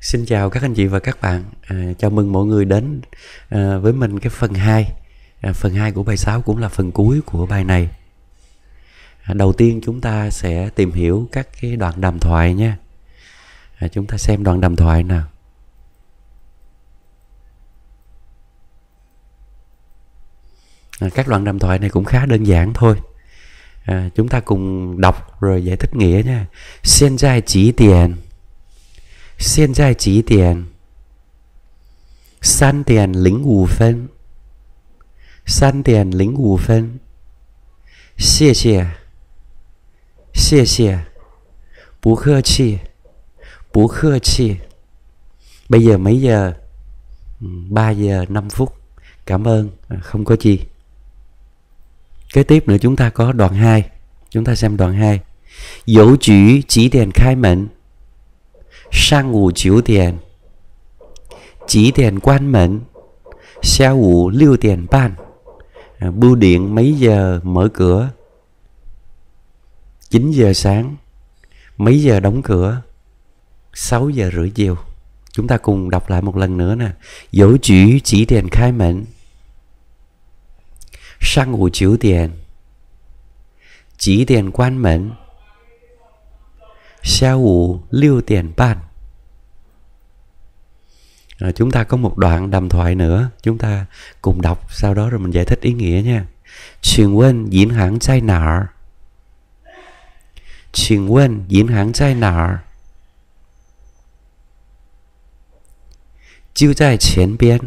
Xin chào các anh chị và các bạn. À, chào mừng mọi người đến à, với mình cái phần 2. À, phần 2 của bài 6 cũng là phần cuối của bài này. À, đầu tiên chúng ta sẽ tìm hiểu các cái đoạn đàm thoại nha. À, chúng ta xem đoạn đàm thoại nào. À, các đoạn đàm thoại này cũng khá đơn giản thôi. À, chúng ta cùng đọc rồi giải thích nghĩa nha. Xin ra chỉ tiền. 现在几点？三点零五分。三点零五分。谢谢，谢谢，不客气，不客气。Bây giờ mấy giờ? 3 ừ, giờ 5 phút. Cảm ơn, à, không có gì. Kế tiếp nữa chúng ta có đoạn 2. Chúng ta xem đoạn 2. Dấu chỉ chỉ đèn khai mệnh. 上午九点，几点关门？下午六点半。Bưu điện mấy giờ mở cửa? 9 giờ sáng. Mấy giờ đóng cửa? 6 giờ rưỡi chiều. Chúng ta cùng đọc lại một lần nữa nè. Dấu chỉ chỉ tiền khai mệnh. Sang ngủ chiếu tiền. Chỉ tiền quan mệnh. 下午六点半 rồi à, chúng ta có một đoạn đàm thoại nữa chúng ta cùng đọc sau đó rồi mình giải thích ý nghĩa nha Chuyển quên diễn hãng chai nở Chuyển quên diễn hãng chai nở Chiêu chai chiến biên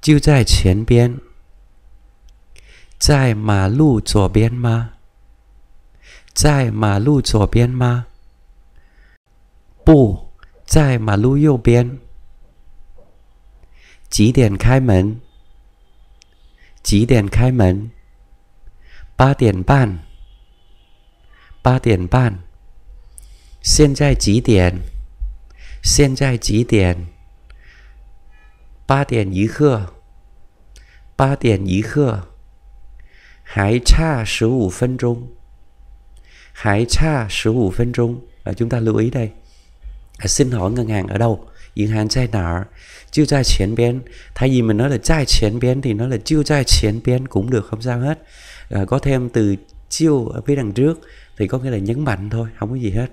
Chiêu chai chiến biên Chai mà lưu chỗ biên mà 在马路左边吗？不在马路右边。几点开门？几点开门？八点半。八点半。现在几点？现在几点？八点一刻。八点一刻。还差十五分钟。hãy cha 15 phân trung à, chúng ta lưu ý đây à, xin hỏi ngân hàng ở đâu ngân hàng trai nào chưa trai chiến biến thay vì mình nói là trai chiến biến thì nó là chưa trai chiến biến cũng được không sao hết à, có thêm từ chiêu ở phía đằng trước thì có nghĩa là nhấn mạnh thôi không có gì hết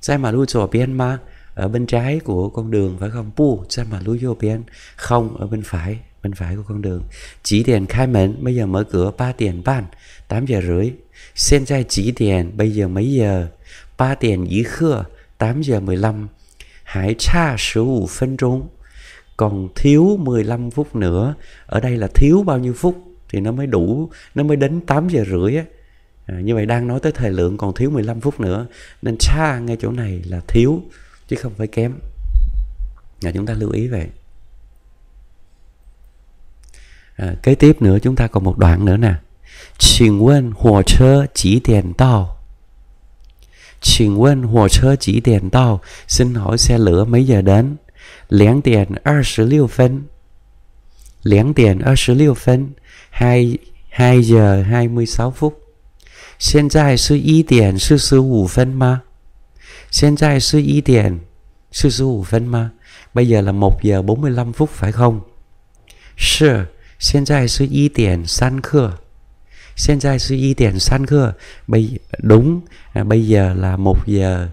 trai mà lưu trò biến mà ở bên trái của con đường phải không Pu bu sama lu yobian không ở bên phải bên phải của con đường chỉ tiền khai mệnh bây giờ mở cửa ba tiền ban tám giờ rưỡi xem ra chỉ tiền bây giờ mấy giờ Ba tiền dĩ khưa tám giờ mười lăm. hãy tra số phân trốn còn thiếu 15 phút nữa ở đây là thiếu bao nhiêu phút thì nó mới đủ nó mới đến 8 giờ rưỡi á à, như vậy đang nói tới thời lượng còn thiếu 15 phút nữa nên xa ngay chỗ này là thiếu chứ không phải kém là chúng ta lưu ý vậy à, kế tiếp nữa chúng ta còn một đoạn nữa nè Xin quên hồ chơ chỉ tiền tàu Xin quên hồ chơ chỉ tiền tàu Xin hỏi xe lửa mấy giờ đến Lén tiền 26 phân Lén tiền 26 phân 2, 2 giờ 26 phút Hiện tại là 1 điểm 45 phân Hiện tại sư tiền sư sư phân mà. Bây giờ là 1 giờ 45 phút phải không? Sư, hiện tại sư y tiền san khơ. Hiện tại sư y tiền san khơ. Bây đúng, bây giờ là 1 giờ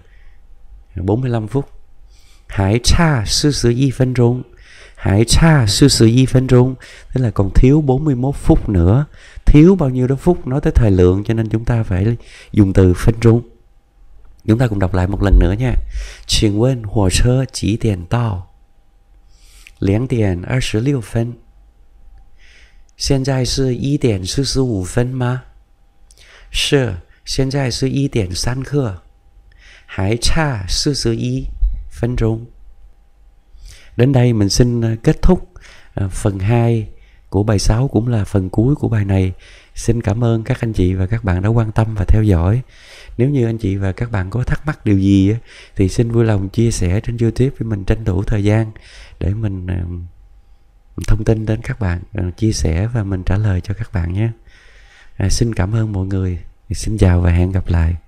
45 phút. Hải cha sư sư y phân rung. hãy cha sư sự di phân rung. tức là còn thiếu 41 phút nữa thiếu bao nhiêu đó phút nói tới thời lượng cho nên chúng ta phải dùng từ phân rung. Chúng ta cùng đọc lại một lần nữa nha. Xin quên hồ sơ chỉ tiền tao. Liếng tiền 26 phân. Hiện tại là 1 điểm 45 phân mà? Đến đây mình xin kết thúc à, phần 2 của bài 6 cũng là phần cuối của bài này xin cảm ơn các anh chị và các bạn đã quan tâm và theo dõi nếu như anh chị và các bạn có thắc mắc điều gì thì xin vui lòng chia sẻ trên youtube với mình tranh thủ thời gian để mình ờ, thông tin đến các bạn ờ, chia sẻ và mình trả lời cho các bạn nhé à, xin cảm ơn mọi người xin chào và hẹn gặp lại